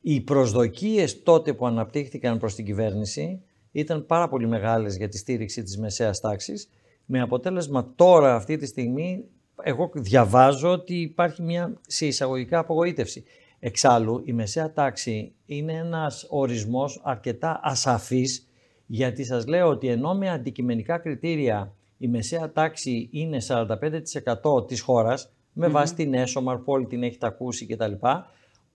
οι προσδοκίες τότε που αναπτύχθηκαν προς την κυβέρνηση ήταν πάρα πολύ μεγάλες για τη στήριξη της μεσαίας τάξης, με αποτέλεσμα τώρα αυτή τη στιγμή εγώ διαβάζω ότι υπάρχει μια σε εισαγωγικά απογοήτευση. Εξάλλου η μεσαία τάξη είναι ένας ορισμός αρκετά ασαφής γιατί σας λέω ότι ενώ με αντικειμενικά κριτήρια η μεσαία τάξη είναι 45% της χώρας με mm-hmm. βάση την ESOMAR που όλη την έχετε ακούσει κτλ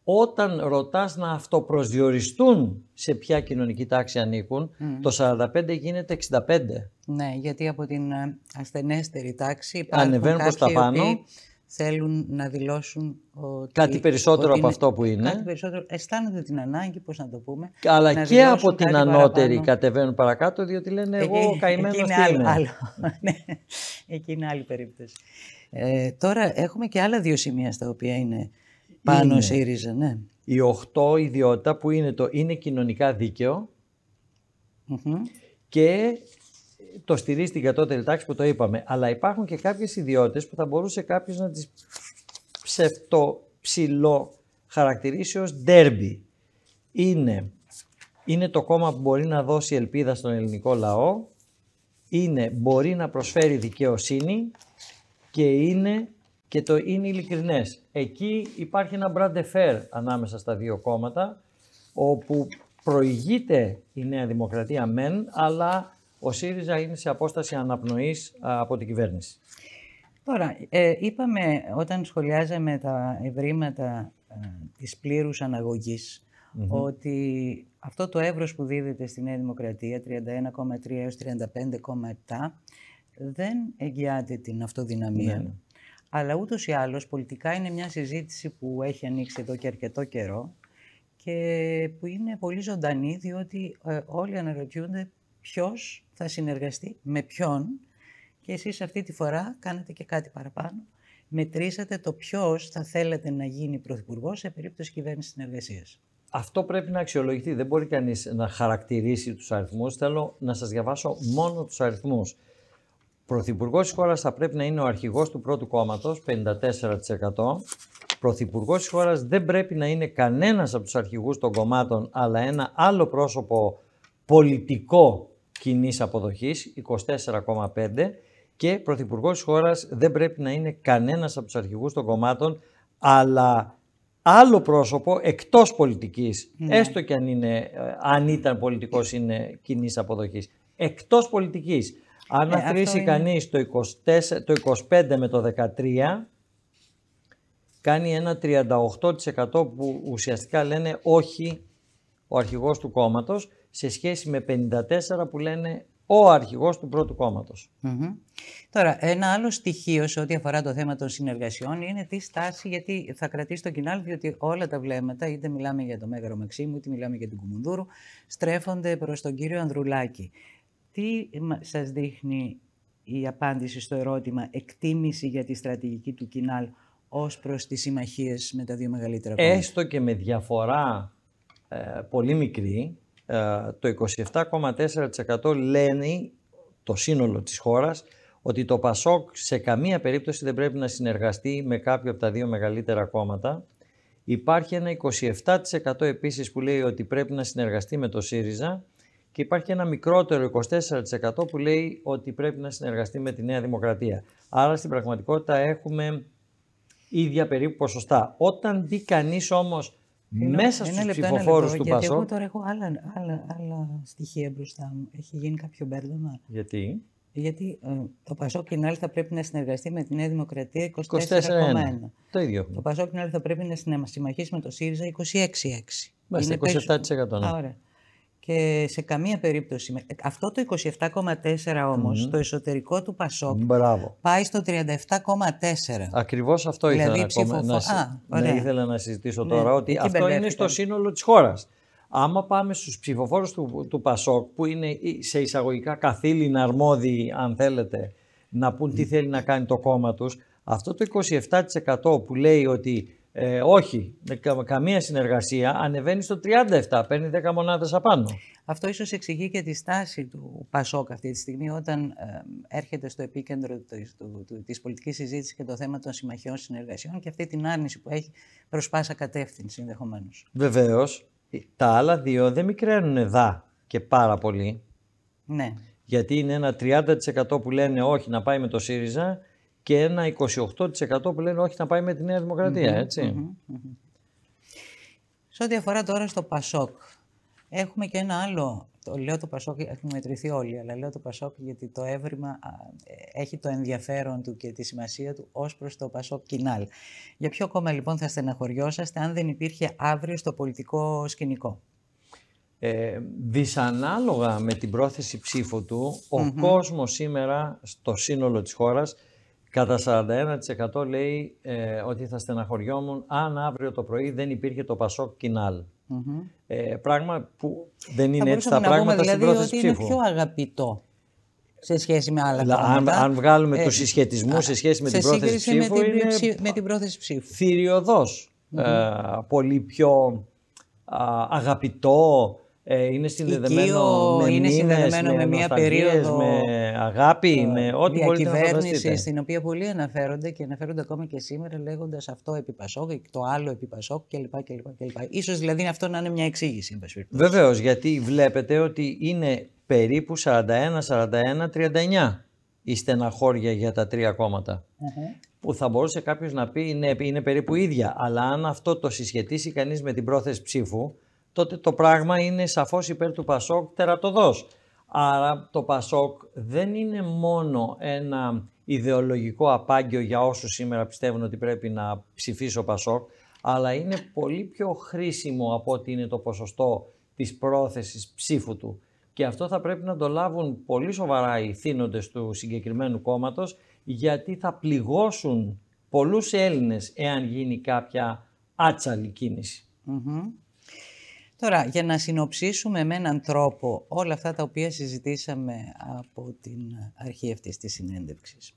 όταν ρωτάς να αυτοπροσδιοριστούν σε ποια κοινωνική τάξη ανήκουν, το 45 γίνεται 65. Ναι, γιατί από την ε, ασθενέστερη τάξη υπάρχουν κάποιοι τα πάνω. θέλουν να δηλώσουν ότι... Κάτι περισσότερο από αυτό που είναι. Κάτι περισσότερο, αισθάνονται την ανάγκη, πώς να το πούμε. Αλλά και από την ανώτερη κατεβαίνουν παρακάτω, διότι λένε εγώ καημένος εκεί είναι άλλο, Άλλο. Ναι. εκεί είναι άλλη περίπτωση. Ε, τώρα έχουμε και άλλα δύο σημεία στα οποία είναι πάνω είναι σε η ρίζα, ναι. Η οχτώ ιδιότητα που είναι το είναι κοινωνικά και το στηρίζει στην κατώτερη τάξη που το είπαμε. Αλλά υπάρχουν και κάποιες ιδιότητες που θα μπορούσε κάποιος να τις ψευτο ψηλό χαρακτηρίσει ως ντέρμπι. Είναι, είναι το κόμμα που μπορεί να δώσει ελπίδα στον ελληνικό λαό, είναι μπορεί να προσφέρει δικαιοσύνη και είναι και το είναι ειλικρινές. Εκεί υπάρχει ένα μπραντεφέρ ανάμεσα στα δύο κόμματα, όπου προηγείται η Νέα Δημοκρατία μεν, αλλά ο ΣΥΡΙΖΑ είναι σε απόσταση αναπνοής από την κυβέρνηση. Τώρα, ε, είπαμε όταν σχολιάζαμε τα ευρήματα ε, της πλήρους ότι αυτό το εύρος που δίδεται στη Νέα Δημοκρατία, 31,3 έως 35,7, δεν εγγυάται την αυτοδυναμία. Ναι, ναι. Αλλά ούτως ή άλλως πολιτικά είναι μια συζήτηση που έχει ανοίξει εδώ και αρκετό καιρό και που είναι πολύ ζωντανή διότι ε, όλοι αναρωτιούνται ποιος θα συνεργαστεί με ποιον και εσείς αυτή τη φορά κάνετε και κάτι παραπάνω. Μετρήσατε το ποιος θα θέλετε να γίνει πρωθυπουργός σε περίπτωση κυβέρνησης συνεργασίας. Αυτό πρέπει να αξιολογηθεί. Δεν μπορεί κανείς να χαρακτηρίσει τους αριθμούς. Θέλω να σας διαβάσω μόνο τους αριθμούς. Πρωθυπουργός της χώρας θα πρέπει να είναι ο αρχηγός του πρώτου κόμματος, 54%. Πρωθυπουργός της χώρας δεν πρέπει να είναι κανένας από τους αρχηγούς των κομμάτων, αλλά ένα άλλο πρόσωπο πολιτικό κοινής αποδοχής, 24,5. Και πρωθυπουργός της χώρας δεν πρέπει να είναι κανένας από τους αρχηγούς των κομμάτων, αλλά άλλο πρόσωπο εκτός πολιτικής. Ναι. έστω και αν, είναι, ε, αν ήταν πολιτικός είναι κοινής αποδοχής, εκτός πολιτικής. Αν ε, κανείς το, 24, το 25 με το 13, κάνει ένα 38% που ουσιαστικά λένε όχι ο αρχηγός του κόμματος σε σχέση με 54% που λένε ο αρχηγός του πρώτου Τώρα, ένα άλλο στοιχείο σε ό,τι αφορά το θέμα των συνεργασιών είναι τη στάση, γιατί θα κρατήσει το κοινάλ, διότι όλα τα βλέμματα, είτε μιλάμε για το Μέγαρο Μαξίμου, είτε μιλάμε για την Κουμουνδούρου, στρέφονται προς τον κύριο Ανδρουλάκη τι σας δείχνει η απάντηση στο ερώτημα εκτίμηση για τη στρατηγική του Κινάλ ως προς τις συμμαχίες με τα δύο μεγαλύτερα κόμματα. Έστω και με διαφορά ε, πολύ μικρή, ε, το 27,4% λένε το σύνολο της χώρας ότι το ΠΑΣΟΚ σε καμία περίπτωση δεν πρέπει να συνεργαστεί με κάποιο από τα δύο μεγαλύτερα κόμματα. Υπάρχει ένα 27% επίσης που λέει ότι πρέπει να συνεργαστεί με το ΣΥΡΙΖΑ και υπάρχει ένα μικρότερο 24% που λέει ότι πρέπει να συνεργαστεί με τη Νέα Δημοκρατία. Άρα στην πραγματικότητα έχουμε ίδια περίπου ποσοστά. Όταν δει κανείς όμως μέσα στου ψηφοφόρου του ΠΑΣΟ... Εγώ τώρα έχω άλλα, άλλα, άλλα στοιχεία μπροστά μου. Έχει γίνει κάποιο μπέρδεμα. Γιατί? Γιατί ε, το ΠΑΣΟ και άλλη θα πρέπει να συνεργαστεί με τη Νέα Δημοκρατία 24,1. 24, το ίδιο. Το Πασόκ και άλλη θα πρέπει να συμμαχίσει με το ΣΥΡΙΖΑ 26,6. Μάλιστα, 27%. Ναι. Και σε καμία περίπτωση. Ε, αυτό το 27,4 όμως, το εσωτερικό του Πασόκ, Μπράβο. πάει στο 37,4. Ακριβώς αυτό δηλαδή ήθελα, να... ήθελα να συζητήσω ναι, τώρα, ότι αυτό είναι στο σύνολο της χώρας. Άμα πάμε στους ψηφοφόρους του, του Πασόκ, που είναι σε εισαγωγικά καθήλυνα αρμόδιοι, αν θέλετε, να πούν τι θέλει να κάνει το κόμμα τους, αυτό το 27% που λέει ότι ε, όχι, καμία συνεργασία. Ανεβαίνει στο 37, παίρνει 10 μονάδες απάνω. Αυτό ίσως εξηγεί και τη στάση του Πασόκ αυτή τη στιγμή, όταν ε, έρχεται στο επίκεντρο της πολιτικής συζήτησης και το θέμα των συμμαχιών συνεργασιών και αυτή την άρνηση που έχει προς πάσα κατεύθυνση ενδεχομένως. Βεβαίως. Ε. Τα άλλα δύο δεν μικραίνουν δά και πάρα πολύ. Ναι. Γιατί είναι ένα 30% που λένε όχι να πάει με το ΣΥΡΙΖΑ και ένα 28% που λένε όχι να πάει με τη Νέα ετσι έτσι. Σε ό,τι αφορά τώρα στο Πασόκ, έχουμε και ένα άλλο, το λέω το Πασόκ, έχουμε μετρηθεί όλοι, αλλά λέω το Πασόκ γιατί το έβριμα ε, έχει το ενδιαφέρον του και τη σημασία του ως προς το Πασόκ κοινάλ. Για ποιο κόμμα λοιπόν θα στεναχωριόσαστε αν δεν υπήρχε αύριο στο πολιτικό σκηνικό. Ε, δυσανάλογα με την πρόθεση ψήφου του, ο κόσμος σήμερα στο σύνολο της χώρας Κατά 41% λέει ε, ότι θα στεναχωριόμουν αν αύριο το πρωί δεν υπήρχε το Πασόκ Ε, πράγμα που δεν είναι έτσι τα πράγματα πούμε, στην δηλαδή πρώτη ψήφου. Είναι πιο αγαπητό σε σχέση με άλλα Αν, αν βγάλουμε ε, τους συσχετισμούς σε σχέση με την πρόθεση ψήφου, την, είναι με την πρόθεση ε, πολύ πιο αγαπητό, ε, είναι συνδεδεμένο με είναι συνδεδεμένο με, μια περίοδο με αγάπη, ε, με ό,τι μπορείτε να κυβέρνηση στην οποία πολλοί αναφέρονται και αναφέρονται ακόμα και σήμερα λέγοντας αυτό επί Πασόκ, το άλλο επί Πασόκ κλπ. κλπ, Ίσως δηλαδή αυτό να είναι μια εξηγηση βεβαιω Βεβαίως, γιατί βλέπετε ότι είναι περίπου 41-41-39 η στεναχώρια για τα τρία Που θα μπορούσε κάποιος να πει ναι, είναι περίπου ίδια. Αλλά αν αυτό το συσχετήσει κανείς με την πρόθεση ψήφου, τότε το πράγμα είναι σαφώς υπέρ του Πασόκ τερατοδός. Άρα το Πασόκ δεν είναι μόνο ένα ιδεολογικό απάγγιο για όσους σήμερα πιστεύουν ότι πρέπει να ψηφίσω Πασόκ, αλλά είναι πολύ πιο χρήσιμο από ότι είναι το ποσοστό της πρόθεσης ψήφου του. Και αυτό θα πρέπει να το λάβουν πολύ σοβαρά οι θύνοντες του συγκεκριμένου κόμματος, γιατί θα πληγώσουν πολλούς Έλληνες εάν γίνει κάποια άτσαλη κίνηση. Τώρα, για να συνοψίσουμε με έναν τρόπο όλα αυτά τα οποία συζητήσαμε από την αρχή αυτής της συνέντευξης.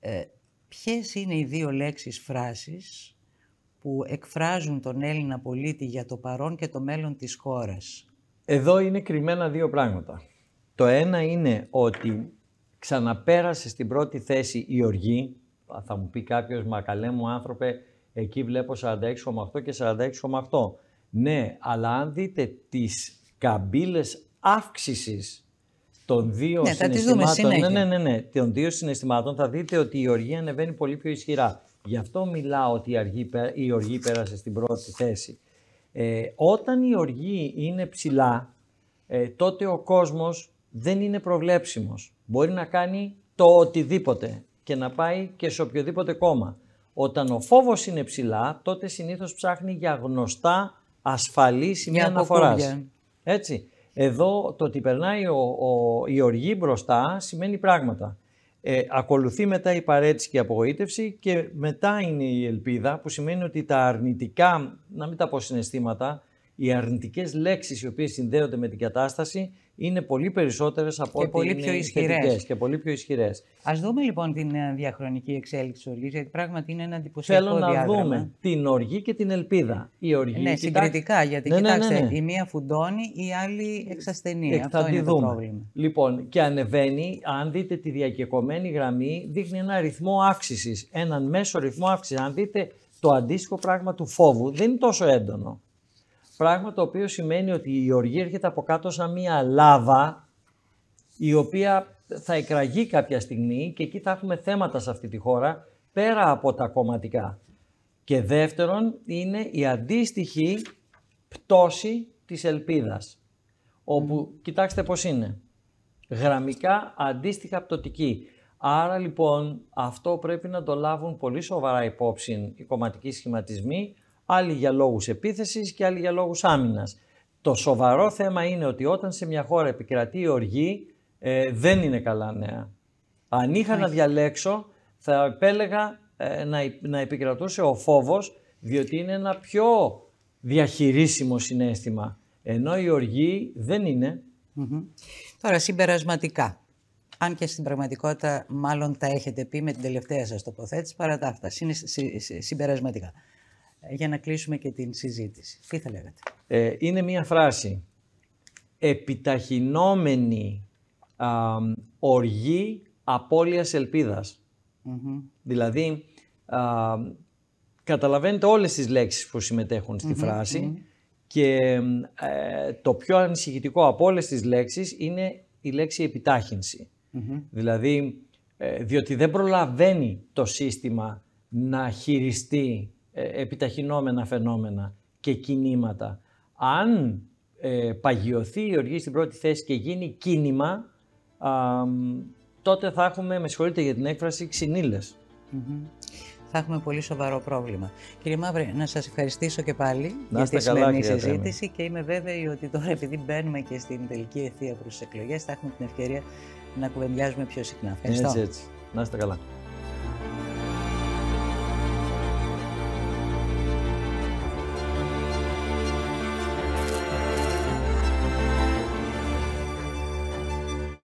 Ε, ποιες είναι οι δύο λέξεις φράσεις που εκφράζουν τον Έλληνα πολίτη για το παρόν και το μέλλον της χώρας. Εδώ είναι κρυμμένα δύο πράγματα. Το ένα είναι ότι ξαναπέρασε στην πρώτη θέση η οργή. Θα μου πει κάποιος, μα καλέ μου άνθρωπε, εκεί βλέπω 46,8 και 46,8. Ναι, αλλά αν δείτε τις καμπύλες αύξησης των δύο ναι, συναισθημάτων, ναι, ναι, ναι, ναι, των δύο συναισθημάτων θα δείτε ότι η οργή ανεβαίνει πολύ πιο ισχυρά. Γι' αυτό μιλάω ότι η, οργή πέρασε στην πρώτη θέση. Ε, όταν η οργή είναι ψηλά, ε, τότε ο κόσμος δεν είναι προβλέψιμος. Μπορεί να κάνει το οτιδήποτε και να πάει και σε οποιοδήποτε κόμμα. Όταν ο φόβος είναι ψηλά, τότε συνήθως ψάχνει για γνωστά ασφαλής σημεία αναφοράς. Έτσι. Εδώ το ότι περνάει ο, ο, η οργή μπροστά σημαίνει πράγματα. Ε, ακολουθεί μετά η παρέτηση και η απογοήτευση και μετά είναι η ελπίδα που σημαίνει ότι τα αρνητικά, να μην τα πω συναισθήματα, οι αρνητικές λέξεις οι οποίες συνδέονται με την κατάσταση είναι πολύ περισσότερες από ό,τι πολύ πιο είναι και πολύ πιο ισχυρές. Ας δούμε λοιπόν την ε, διαχρονική εξέλιξη της οργής, γιατί πράγματι είναι ένα εντυπωσιακό Θέλω να δούμε την οργή και την ελπίδα. Η οργή, ναι, συγκριτικά, γιατί ναι, ναι, ναι κοιτάξτε, ναι. η μία φουντώνει, η άλλη εξασθενεί. Ε, Αυτό είναι το πρόβλημα. Λοιπόν, και ανεβαίνει, αν δείτε τη διακεκομένη γραμμή, δείχνει ένα ρυθμό αύξηση, έναν μέσο ρυθμό αύξηση. Αν δείτε το αντίστοιχο πράγμα του φόβου, δεν είναι τόσο έντονο. Πράγμα το οποίο σημαίνει ότι η οργή έρχεται από κάτω σαν μία λάβα η οποία θα εκραγεί κάποια στιγμή και εκεί θα έχουμε θέματα σε αυτή τη χώρα πέρα από τα κομματικά. Και δεύτερον είναι η αντίστοιχη πτώση της ελπίδας. Όπου, κοιτάξτε πώς είναι, γραμμικά αντίστοιχα πτωτική. Άρα λοιπόν αυτό πρέπει να το λάβουν πολύ σοβαρά υπόψη οι κομματικοί σχηματισμοί άλλοι για λόγους επίθεσης και άλλοι για λόγους άμυνας. Το σοβαρό θέμα είναι ότι όταν σε μια χώρα επικρατεί η οργή, ε, δεν είναι καλά νέα. Αν είχα να διαλέξω, θα επέλεγα ε, να, να επικρατούσε ο φόβος, διότι είναι ένα πιο διαχειρίσιμο συνέστημα. Ενώ η οργή δεν ειναι Τώρα, συμπερασματικά. Αν και στην πραγματικότητα μάλλον τα έχετε πει με την τελευταία σας τοποθέτηση, παρά τα αυτά, συμπερασματικά για να κλείσουμε και την συζήτηση. Τι θα λέγατε. Ε, είναι μία φράση. Επιταχυνόμενη α, οργή απώλειας Δηλαδή, α, καταλαβαίνετε όλες τις λέξεις που συμμετέχουν στη φραση και ε, το πιο ανησυχητικό από όλες τις λέξεις είναι η λέξη επιτάχυνση. Δηλαδή, ε, διότι δεν προλαβαίνει το σύστημα να χειριστεί ε, επιταχυνόμενα φαινόμενα και κινήματα. Αν ε, παγιωθεί η οργή στην πρώτη θέση και γίνει κίνημα, τότε θα έχουμε, με συγχωρείτε για την έκφραση, Θα έχουμε πολύ σοβαρό πρόβλημα. Κύριε Μαύρη, να σας ευχαριστήσω και πάλι για τη σημερινή συζήτηση και είμαι βέβαιη ότι τώρα επειδή μπαίνουμε και στην τελική ευθεία προς τις εκλογές θα έχουμε την ευκαιρία να κουβεντιάζουμε πιο συχνά. Ευχαριστώ. Έτσι, Να είστε καλά.